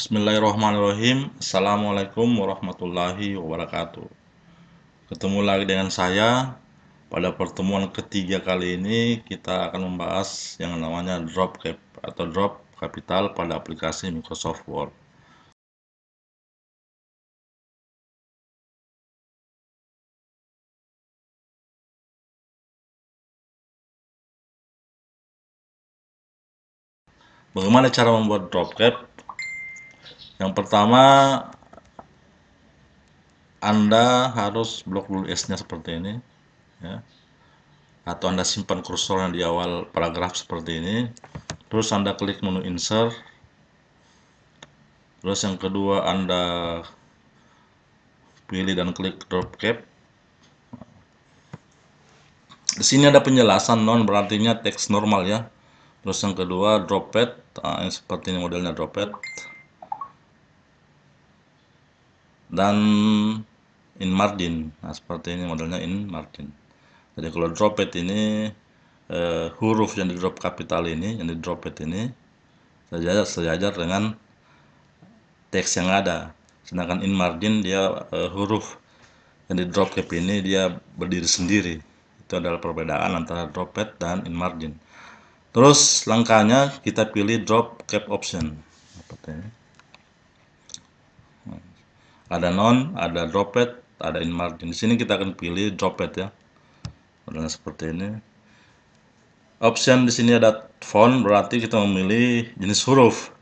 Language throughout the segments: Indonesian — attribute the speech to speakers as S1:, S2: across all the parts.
S1: Bismillahirrahmanirrahim Assalamualaikum warahmatullahi wabarakatuh Ketemu lagi dengan saya Pada pertemuan ketiga kali ini Kita akan membahas yang namanya drop cap Atau drop capital pada aplikasi Microsoft Word Bagaimana cara membuat drop cap yang pertama Anda harus blok dulu S-nya seperti ini ya. Atau Anda simpan kursornya di awal paragraf seperti ini. Terus Anda klik menu insert. Terus yang kedua Anda pilih dan klik drop cap. Di sini ada penjelasan non berartinya teks normal ya. Terus yang kedua droplet, nah, seperti ini modelnya droplet dan in margin nah seperti ini modelnya in margin jadi kalau drop it ini eh, huruf yang di drop kapital ini yang di drop it ini sejajar sejajar dengan teks yang ada sedangkan in margin dia eh, huruf yang di drop cap ini dia berdiri sendiri itu adalah perbedaan antara drop it dan in margin terus langkahnya kita pilih drop cap option seperti ini ada non, ada droplet, ada in margin. Di sini kita akan pilih droplet ya. Warna seperti ini. Option di sini ada font berarti kita memilih jenis huruf.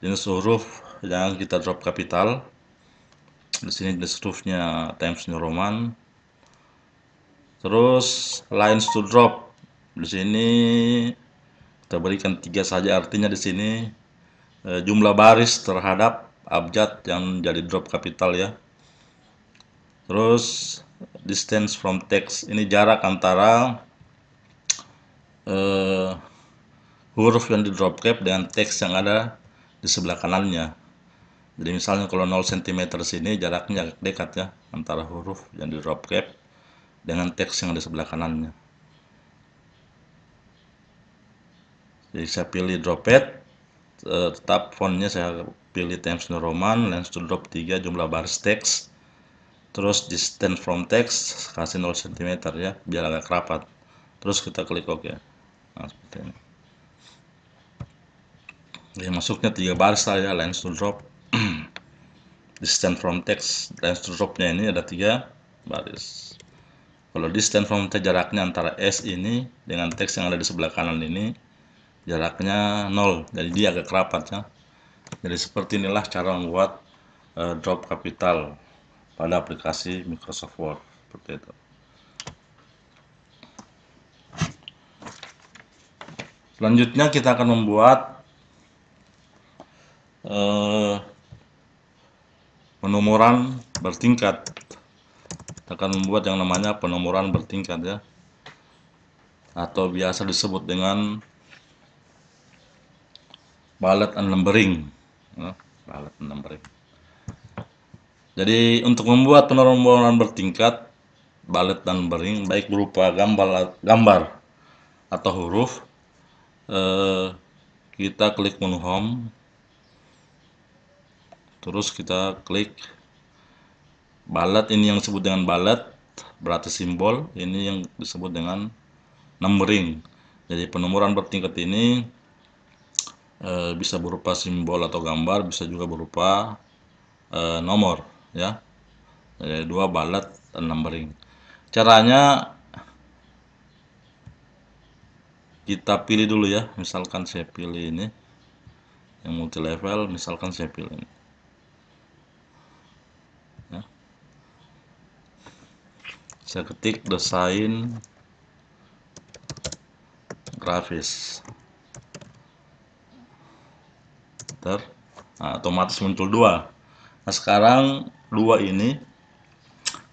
S1: Jenis huruf yang kita drop kapital. Di sini jenis hurufnya Times New Roman. Terus lines to drop. Di sini kita berikan tiga saja artinya di sini eh, jumlah baris terhadap abjad yang jadi drop kapital ya terus distance from text ini jarak antara uh, huruf yang di drop cap dengan teks yang ada di sebelah kanannya jadi misalnya kalau 0 cm sini jaraknya dekat ya antara huruf yang di drop cap dengan teks yang di sebelah kanannya jadi saya pilih drop pad, eh, tetap fontnya saya pilih Times New Roman Lens to drop 3 jumlah baris teks, terus distance from text kasih 0 cm ya biar agak rapat terus kita klik OK nah seperti ini ya, masuknya 3 bar ya Lens to drop distance from text Lens to drop nya ini ada 3 baris kalau distance from text jaraknya antara S ini dengan teks yang ada di sebelah kanan ini jaraknya 0 jadi dia agak rapat ya jadi seperti inilah cara membuat uh, drop capital pada aplikasi Microsoft Word seperti itu. Selanjutnya kita akan membuat uh, penomoran bertingkat. Kita akan membuat yang namanya penomoran bertingkat ya. Atau biasa disebut dengan ballot and numbering. Balat eh, lalat Jadi untuk membuat penerombolan bertingkat balet dan bering baik berupa gambar gambar atau huruf eh, kita klik menu home terus kita klik balet ini yang disebut dengan balet berarti simbol ini yang disebut dengan numbering jadi penomoran bertingkat ini e, bisa berupa simbol atau gambar bisa juga berupa e, nomor ya e, dua balat dan numbering caranya kita pilih dulu ya misalkan saya pilih ini yang multi level misalkan saya pilih ini ya. saya ketik desain grafis nah, otomatis muncul dua nah sekarang dua ini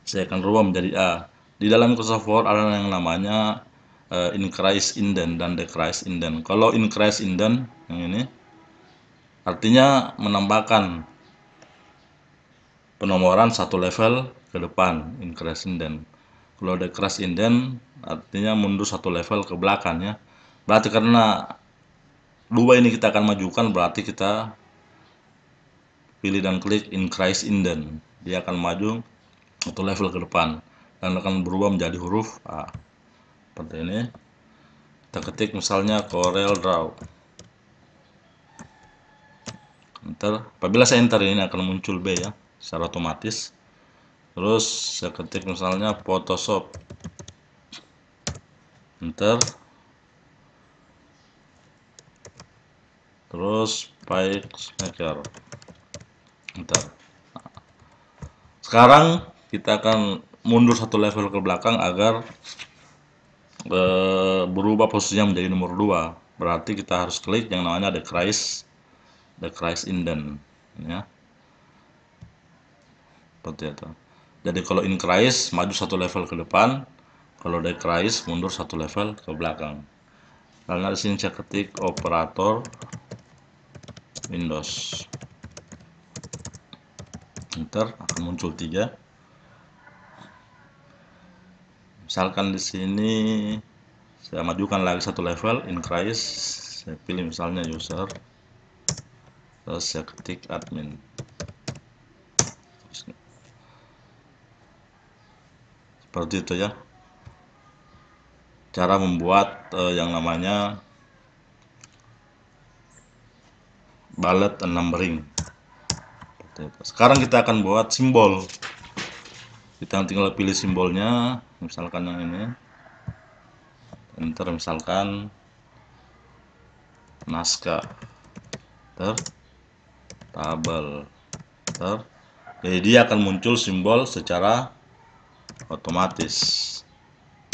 S1: saya akan rubah menjadi A di dalam Microsoft Word ada yang namanya uh, increase indent dan decrease indent kalau increase indent yang ini artinya menambahkan penomoran satu level ke depan increase indent kalau decrease indent artinya mundur satu level ke belakang ya berarti karena dua ini kita akan majukan berarti kita pilih dan klik in Christ indent dia akan maju atau level ke depan dan akan berubah menjadi huruf A seperti ini kita ketik misalnya Corel Draw enter apabila saya enter ini akan muncul B ya secara otomatis terus saya ketik misalnya Photoshop enter terus Pacemaker bentar sekarang kita akan mundur satu level ke belakang agar e, berubah posisinya menjadi nomor 2 berarti kita harus klik yang namanya the Christ the Christ indent ya seperti itu jadi kalau in Christ maju satu level ke depan kalau the Christ mundur satu level ke belakang karena di sini saya ketik operator Windows enter akan muncul tiga misalkan di sini saya majukan lagi satu level increase saya pilih misalnya user terus saya ketik admin seperti itu ya cara membuat uh, yang namanya ballet enam ring sekarang kita akan buat simbol kita tinggal pilih simbolnya misalkan yang ini enter misalkan naskah ter tabel ter jadi dia akan muncul simbol secara otomatis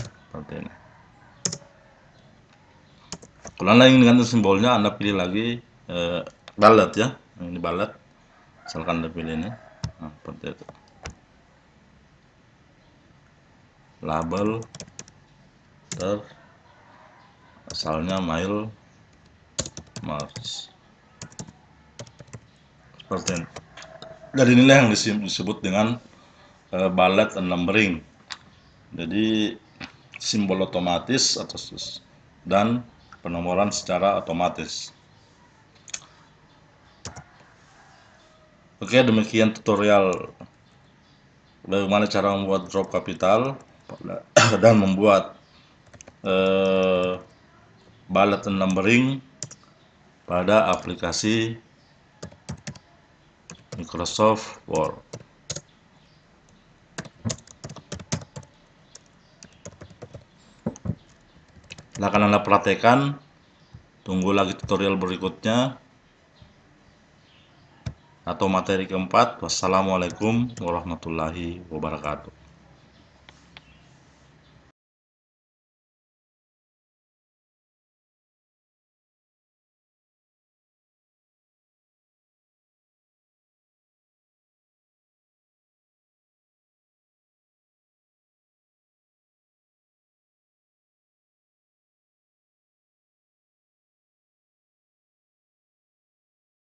S1: seperti ini kalau anda ingin ganti simbolnya anda pilih lagi eh, balet ya ini balet misalkan anda pilih ini nah, seperti itu label ter asalnya mail mars seperti ini dari inilah yang disebut dengan uh, eh, balet numbering jadi simbol otomatis atau dan penomoran secara otomatis Oke, demikian tutorial bagaimana cara membuat drop capital dan membuat eh, bullet numbering pada aplikasi Microsoft Word. Silahkan Anda perhatikan, tunggu lagi tutorial berikutnya atau materi keempat. Wassalamualaikum warahmatullahi wabarakatuh.